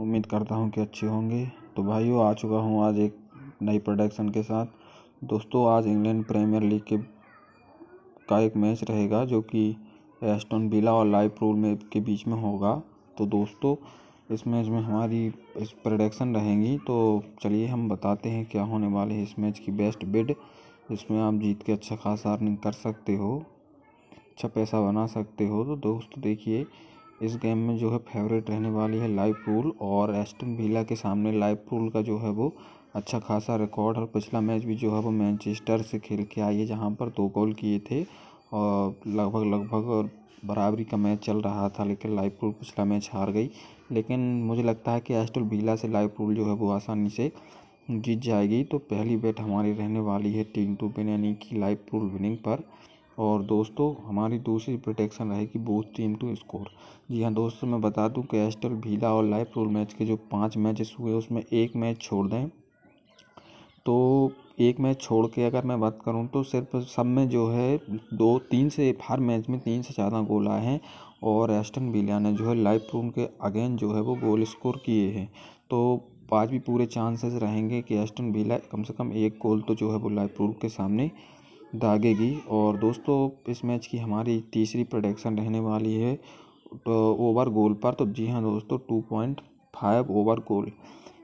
उम्मीद करता हूँ कि अच्छे होंगे तो भाइयों आ चुका हूँ आज एक नई प्रोडक्शन के साथ दोस्तों आज इंग्लैंड प्रीमियर लीग के का एक मैच रहेगा जो कि एस्टन बिला और प्रोल में के बीच में होगा तो दोस्तों इस मैच में हमारी इस प्रोडक्शन रहेंगी तो चलिए हम बताते हैं क्या होने वाले है इस मैच की बेस्ट बिड इसमें आप जीत के अच्छा खासा अर्निंग कर सकते हो अच्छा पैसा बना सकते हो तो दोस्तों देखिए इस गेम में जो है फेवरेट रहने वाली है लाइव पूल और एस्टन विला के सामने लाइव पूल का जो है वो अच्छा खासा रिकॉर्ड और पिछला मैच भी जो है वो मैनचेस्टर से खेल के आई है जहाँ पर दो गोल किए थे और लगभग लगभग और बराबरी का मैच चल रहा था लेकिन लाइवपूल पिछला मैच हार गई लेकिन मुझे लगता है कि एस्टल बीला से लाइवपूल जो है वो आसानी से जीत जाएगी तो पहली बेट हमारी रहने वाली है टीम टू पिन यानी कि लाइवपूल विनिंग पर और दोस्तों हमारी दूसरी प्रोटेक्शन रहेगी बोथ टीम टू स्कोर जी हाँ दोस्तों मैं बता दूं कि एस्टर भीला और लाइफ रूल मैच के जो पांच मैचेस हुए उसमें एक मैच छोड़ दें तो एक मैच छोड़ के अगर मैं बात करूं तो सिर्फ सब में जो है दो तीन से हर मैच में तीन से ज़्यादा गोल आए हैं और एस्टन बिलिया ने जो है लाइफ रूम के अगेन जो है वो गोल स्कोर किए हैं तो आज भी पूरे चांसेस रहेंगे कि एस्टन बिला कम से कम एक गोल तो जो है वो लाइफ रूल के सामने दागेगी और दोस्तों इस मैच की हमारी तीसरी प्रोडक्शन रहने वाली है तो ओवर गोल पर तो जी हाँ दोस्तों two point five over goal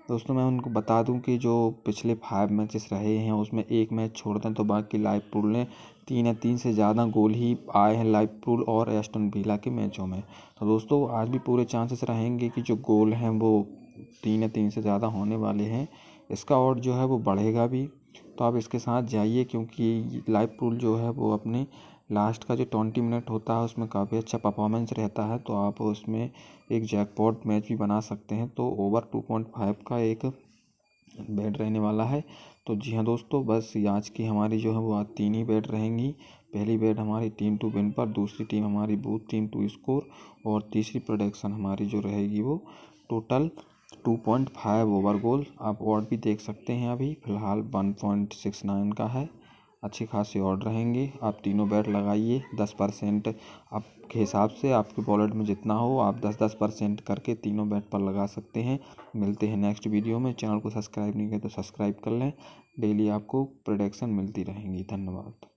दोस्तों मैं उनको बता दूं कि जो पिछले फाइव मैचेस रहे हैं उसमें एक मैच छोड़ दें तो बाकी लाइव पुल ने तीन या तीन से ज़्यादा गोल ही आए हैं लाइव पुल और एस्टन बीला के मैचों में तो दोस्तों आज भी पूरे चांसेस रहेंगे कि जो गोल हैं वो तीन या तीन से ज़्यादा होने वाले हैं इसका और जो है वो बढ़ेगा भी तो आप इसके साथ जाइए क्योंकि लाइव पूल जो है वो अपने लास्ट का जो ट्वेंटी मिनट होता है उसमें काफ़ी अच्छा परफॉर्मेंस रहता है तो आप उसमें एक जैकपॉट मैच भी बना सकते हैं तो ओवर टू पॉइंट फाइव का एक बेड रहने वाला है तो जी हाँ दोस्तों बस आज की हमारी जो है वो आज तीन ही बेड रहेंगी पहली बेड हमारी टीम टू विन पर दूसरी टीम हमारी बूथ टीम टू स्कोर और तीसरी प्रोडक्शन हमारी जो रहेगी वो total two point five over goal आप और भी देख सकते हैं अभी फ़िलहाल वन पॉइंट सिक्स नाइन का है अच्छी खासी ऑर्डर रहेंगे आप तीनों बैट लगाइए दस परसेंट आपके हिसाब से आपके वॉलेट में जितना हो आप दस दस परसेंट करके तीनों बैट पर लगा सकते हैं मिलते हैं नेक्स्ट वीडियो में चैनल को सब्सक्राइब नहीं किया तो सब्सक्राइब कर लें डेली आपको प्रोडक्शन मिलती रहेंगी धन्यवाद